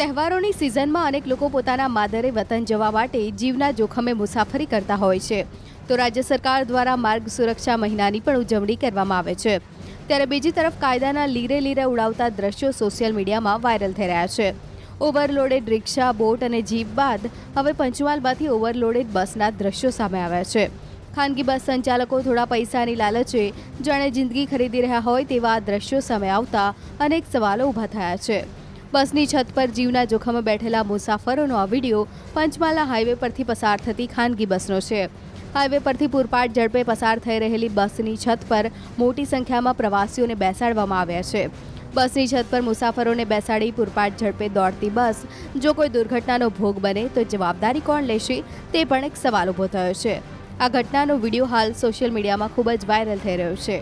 તહેવારોની સિઝનમાં અનેક લોકો પોતાના માદરે વતન જવા માટે જીવના જોખમે મુસાફરી કરતા હોય છે તો રાજ્ય સરકાર દ્વારા માર્ગ સુરક્ષા મહિનાની પણ ઉજવણી કરવામાં આવે છે ત્યારે બીજી તરફ કાયદાના લીરે લીરે ઉડાવતા દ્રશ્યો સોશિયલ મીડિયામાં વાયરલ થઈ રહ્યા છે ઓવરલોડેડ રિક્ષા બોટ અને જીપ બાદ હવે પંચમહાલમાંથી ઓવરલોડેડ બસના દ્રશ્યો સામે આવ્યા છે ખાનગી બસ સંચાલકો થોડા પૈસાની લાલચે જાણે જિંદગી ખરીદી રહ્યા હોય તેવા આ દ્રશ્યો સામે આવતા અનેક સવાલો ઊભા થયા છે બસની છત પર જીવના જોખમે બેઠેલા મુસાફરોનો આ વિડીયો પંચમાલા હાઈવે પરથી પસાર થતી ખાનગી બસનો છે હાઈવે પરથી પૂરપાટ ઝડપે પસાર થઈ રહેલી બસની છત પર મોટી સંખ્યામાં પ્રવાસીઓને બેસાડવામાં આવ્યા છે બસની છત પર મુસાફરોને બેસાડી પૂરપાટ ઝડપે દોડતી બસ જો કોઈ દુર્ઘટનાનો ભોગ બને તો જવાબદારી કોણ લેશે તે પણ એક સવાલ ઊભો થયો છે આ ઘટનાનો વિડીયો હાલ સોશિયલ મીડિયામાં ખૂબ જ વાયરલ થઈ રહ્યો છે